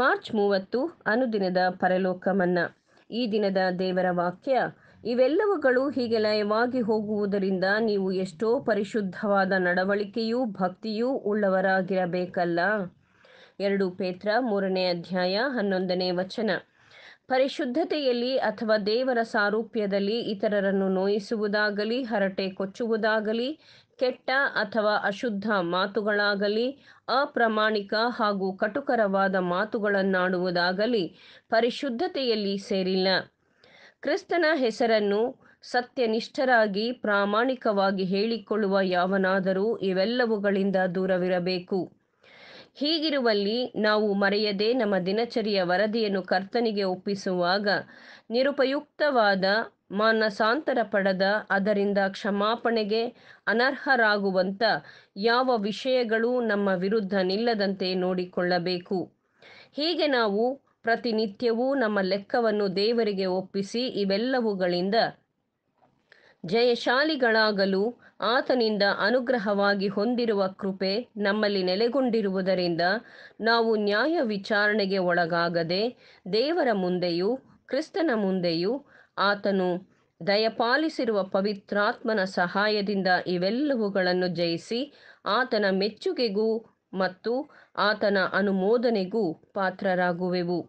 March ಮೂವತ್ತು ಅನುದಿನದ ಪರಲೋಕ ಮನ್ನಾ ಈ ದಿನದ ದೇವರ ವಾಕ್ಯ ಇವೆಲ್ಲವುಗಳು ಹೀಗೆ ಲಯವಾಗಿ ಹೋಗುವುದರಿಂದ ನೀವು ಎಷ್ಟೋ ಪರಿಶುದ್ಧವಾದ ನಡವಳಿಕೆಯೂ ಭಕ್ತಿಯೂ ಉಳ್ಳವರಾಗಿರಬೇಕಲ್ಲ ಎರಡು ಪೇತ್ರ ಮೂರನೇ ಅಧ್ಯಾಯ ಹನ್ನೊಂದನೇ ವಚನ ಪರಿಶುದ್ಧತೆಯಲ್ಲಿ ಅಥವಾ ದೇವರ ಸಾರೂಪ್ಯದಲ್ಲಿ ಇತರರನ್ನು ನೋಯಿಸುವುದಾಗಲಿ ಹರಟೆ ಕೊಚ್ಚುವುದಾಗಲಿ ಕೆಟ್ಟ ಅಥವಾ ಅಶುದ್ಧ ಮಾತುಗಳಾಗಲಿ ಅಪ್ರಾಮಾಣಿಕ ಹಾಗೂ ಕಟುಕರವಾದ ಮಾತುಗಳನ್ನಾಡುವುದಾಗಲಿ ಪರಿಶುದ್ಧತೆಯಲ್ಲಿ ಸೇರಿಲ್ಲ ಕ್ರಿಸ್ತನ ಹೆಸರನ್ನು ಸತ್ಯನಿಷ್ಠರಾಗಿ ಪ್ರಾಮಾಣಿಕವಾಗಿ ಹೇಳಿಕೊಳ್ಳುವ ಯಾವನಾದರೂ ಇವೆಲ್ಲವುಗಳಿಂದ ದೂರವಿರಬೇಕು ಹೀಗಿರುವಲ್ಲಿ ನಾವು ಮರೆಯದೆ ನಮ್ಮ ದಿನಚರಿಯ ವರದಿಯನ್ನು ಕರ್ತನಿಗೆ ಒಪ್ಪಿಸುವಾಗ ನಿರುಪಯುಕ್ತವಾದ ಮಾನಸಾಂತರ ಪಡೆದ ಅದರಿಂದ ಕ್ಷಮಾಪಣೆಗೆ ಅನರ್ಹರಾಗುವಂಥ ಯಾವ ವಿಷಯಗಳು ನಮ್ಮ ವಿರುದ್ಧ ನಿಲ್ಲದಂತೆ ನೋಡಿಕೊಳ್ಳಬೇಕು ಹೀಗೆ ನಾವು ಪ್ರತಿನಿತ್ಯವೂ ನಮ್ಮ ಲೆಕ್ಕವನ್ನು ದೇವರಿಗೆ ಒಪ್ಪಿಸಿ ಇವೆಲ್ಲವುಗಳಿಂದ ಜಯಶಾಲಿಗಳಾಗಲು ಆತನಿಂದ ಅನುಗ್ರಹವಾಗಿ ಹೊಂದಿರುವ ಕೃಪೆ ನಮ್ಮಲ್ಲಿ ನೆಲೆಗೊಂಡಿರುವುದರಿಂದ ನಾವು ನ್ಯಾಯ ವಿಚಾರಣೆಗೆ ಒಳಗಾಗದೆ ದೇವರ ಮುಂದೆಯೂ ಕ್ರಿಸ್ತನ ಮುಂದೆಯೂ ಆತನು ದಯಪಾಲಿಸಿರುವ ಪವಿತ್ರಾತ್ಮನ ಸಹಾಯದಿಂದ ಇವೆಲ್ಲವುಗಳನ್ನು ಜಯಿಸಿ ಆತನ ಮೆಚ್ಚುಗೆಗೂ ಮತ್ತು ಆತನ ಅನುಮೋದನೆಗೂ ಪಾತ್ರರಾಗುವೆವು